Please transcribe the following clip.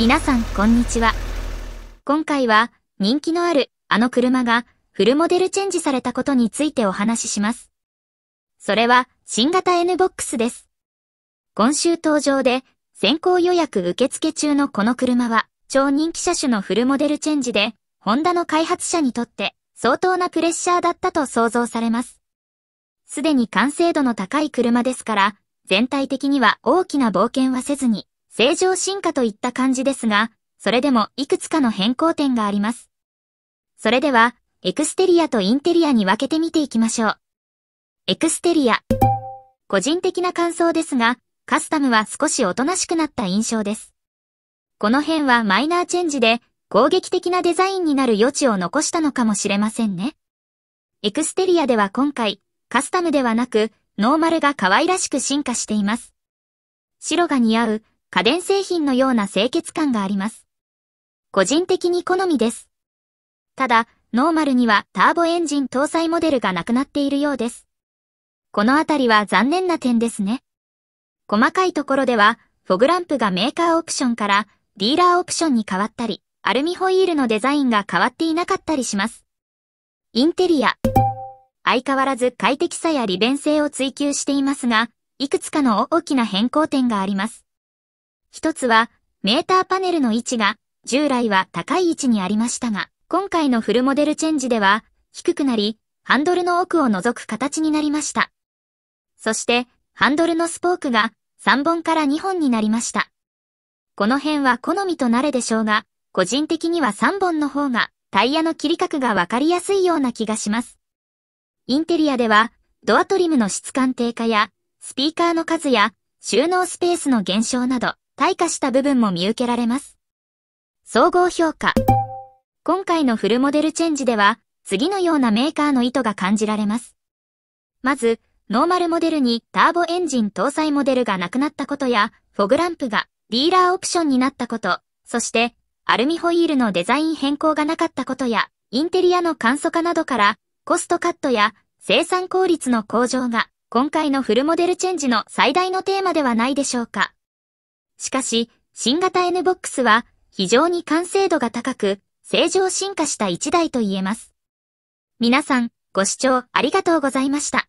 皆さんこんにちは。今回は人気のあるあの車がフルモデルチェンジされたことについてお話しします。それは新型 N b o x です。今週登場で先行予約受付中のこの車は超人気車種のフルモデルチェンジで、ホンダの開発者にとって相当なプレッシャーだったと想像されます。すでに完成度の高い車ですから、全体的には大きな冒険はせずに、正常進化といった感じですが、それでもいくつかの変更点があります。それでは、エクステリアとインテリアに分けてみていきましょう。エクステリア。個人的な感想ですが、カスタムは少しおとなしくなった印象です。この辺はマイナーチェンジで、攻撃的なデザインになる余地を残したのかもしれませんね。エクステリアでは今回、カスタムではなく、ノーマルが可愛らしく進化しています。白が似合う、家電製品のような清潔感があります。個人的に好みです。ただ、ノーマルにはターボエンジン搭載モデルがなくなっているようです。このあたりは残念な点ですね。細かいところでは、フォグランプがメーカーオプションからディーラーオプションに変わったり、アルミホイールのデザインが変わっていなかったりします。インテリア。相変わらず快適さや利便性を追求していますが、いくつかの大きな変更点があります。一つは、メーターパネルの位置が、従来は高い位置にありましたが、今回のフルモデルチェンジでは、低くなり、ハンドルの奥を除く形になりました。そして、ハンドルのスポークが3本から2本になりました。この辺は好みとなれでしょうが、個人的には3本の方がタイヤの切り角がわかりやすいような気がします。インテリアでは、ドアトリムの質感低下や、スピーカーの数や、収納スペースの減少など、退化した部分も見受けられます。総合評価。今回のフルモデルチェンジでは、次のようなメーカーの意図が感じられます。まず、ノーマルモデルにターボエンジン搭載モデルがなくなったことや、フォグランプがディーラーオプションになったこと、そして、アルミホイールのデザイン変更がなかったことや、インテリアの簡素化などから、コストカットや生産効率の向上が、今回のフルモデルチェンジの最大のテーマではないでしょうか。しかし、新型 NBOX は非常に完成度が高く、正常進化した1台と言えます。皆さん、ご視聴ありがとうございました。